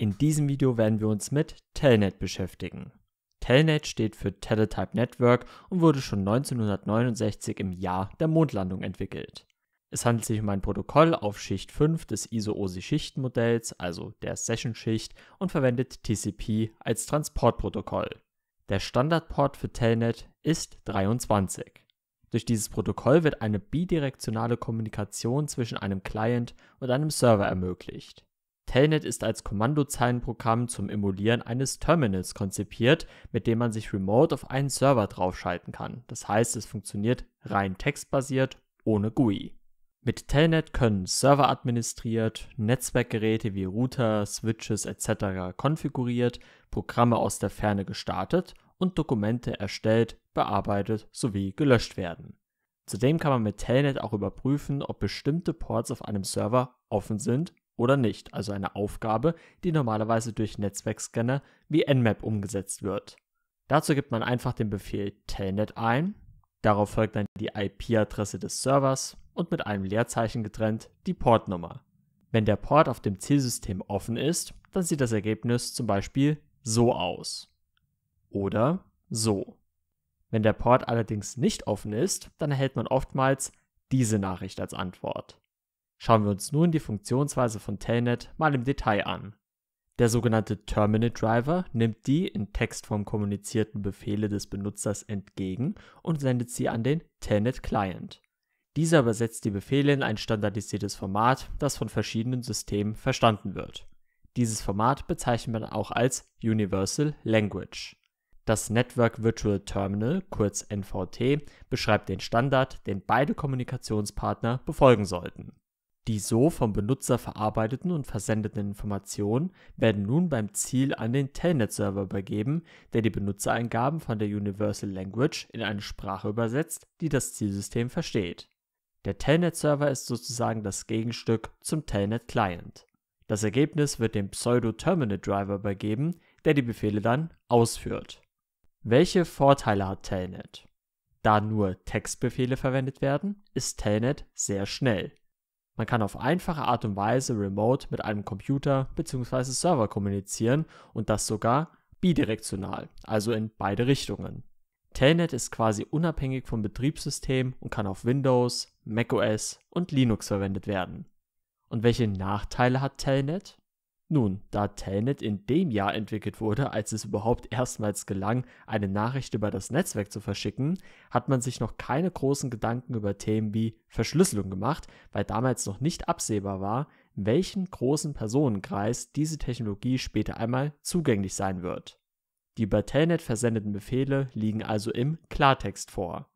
In diesem Video werden wir uns mit Telnet beschäftigen. Telnet steht für Teletype Network und wurde schon 1969 im Jahr der Mondlandung entwickelt. Es handelt sich um ein Protokoll auf Schicht 5 des ISO-OSI-Schichtenmodells, also der Session-Schicht, und verwendet TCP als Transportprotokoll. Der Standardport für Telnet ist 23. Durch dieses Protokoll wird eine bidirektionale Kommunikation zwischen einem Client und einem Server ermöglicht. Telnet ist als Kommandozeilenprogramm zum Emulieren eines Terminals konzipiert, mit dem man sich remote auf einen Server draufschalten kann. Das heißt, es funktioniert rein textbasiert ohne GUI. Mit Telnet können Server administriert, Netzwerkgeräte wie Router, Switches etc. konfiguriert, Programme aus der Ferne gestartet und Dokumente erstellt, bearbeitet sowie gelöscht werden. Zudem kann man mit Telnet auch überprüfen, ob bestimmte Ports auf einem Server offen sind oder nicht, also eine Aufgabe, die normalerweise durch Netzwerkscanner wie Nmap umgesetzt wird. Dazu gibt man einfach den Befehl telnet ein, darauf folgt dann die IP-Adresse des Servers und mit einem Leerzeichen getrennt die Portnummer. Wenn der Port auf dem Zielsystem offen ist, dann sieht das Ergebnis zum Beispiel so aus. Oder so. Wenn der Port allerdings nicht offen ist, dann erhält man oftmals diese Nachricht als Antwort. Schauen wir uns nun die Funktionsweise von Telnet mal im Detail an. Der sogenannte Terminal Driver nimmt die in Textform kommunizierten Befehle des Benutzers entgegen und sendet sie an den Telnet Client. Dieser übersetzt die Befehle in ein standardisiertes Format, das von verschiedenen Systemen verstanden wird. Dieses Format bezeichnet man auch als Universal Language. Das Network Virtual Terminal, kurz NVT, beschreibt den Standard, den beide Kommunikationspartner befolgen sollten die so vom Benutzer verarbeiteten und versendeten Informationen werden nun beim Ziel an den Telnet-Server übergeben, der die Benutzereingaben von der Universal Language in eine Sprache übersetzt, die das Zielsystem versteht. Der Telnet-Server ist sozusagen das Gegenstück zum Telnet-Client. Das Ergebnis wird dem Pseudo-Terminal-Driver übergeben, der die Befehle dann ausführt. Welche Vorteile hat Telnet? Da nur Textbefehle verwendet werden, ist Telnet sehr schnell. Man kann auf einfache Art und Weise remote mit einem Computer bzw. Server kommunizieren und das sogar bidirektional, also in beide Richtungen. Telnet ist quasi unabhängig vom Betriebssystem und kann auf Windows, macOS und Linux verwendet werden. Und welche Nachteile hat Telnet? Nun, da Telnet in dem Jahr entwickelt wurde, als es überhaupt erstmals gelang, eine Nachricht über das Netzwerk zu verschicken, hat man sich noch keine großen Gedanken über Themen wie Verschlüsselung gemacht, weil damals noch nicht absehbar war, welchen großen Personenkreis diese Technologie später einmal zugänglich sein wird. Die über Telnet versendeten Befehle liegen also im Klartext vor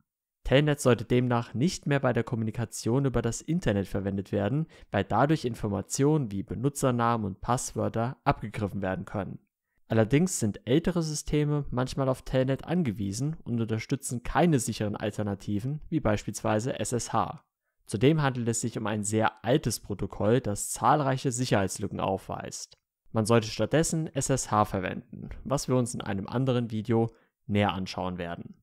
Telnet sollte demnach nicht mehr bei der Kommunikation über das Internet verwendet werden, weil dadurch Informationen wie Benutzernamen und Passwörter abgegriffen werden können. Allerdings sind ältere Systeme manchmal auf Telnet angewiesen und unterstützen keine sicheren Alternativen wie beispielsweise SSH. Zudem handelt es sich um ein sehr altes Protokoll, das zahlreiche Sicherheitslücken aufweist. Man sollte stattdessen SSH verwenden, was wir uns in einem anderen Video näher anschauen werden.